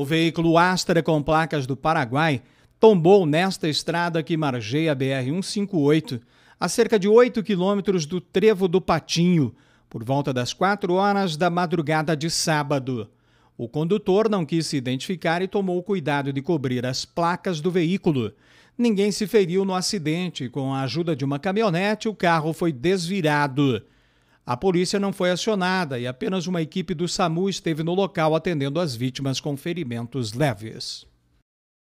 O veículo Astra com placas do Paraguai tombou nesta estrada que margeia a BR-158, a cerca de 8 quilômetros do Trevo do Patinho, por volta das 4 horas da madrugada de sábado. O condutor não quis se identificar e tomou o cuidado de cobrir as placas do veículo. Ninguém se feriu no acidente. Com a ajuda de uma caminhonete, o carro foi desvirado. A polícia não foi acionada e apenas uma equipe do SAMU esteve no local atendendo as vítimas com ferimentos leves.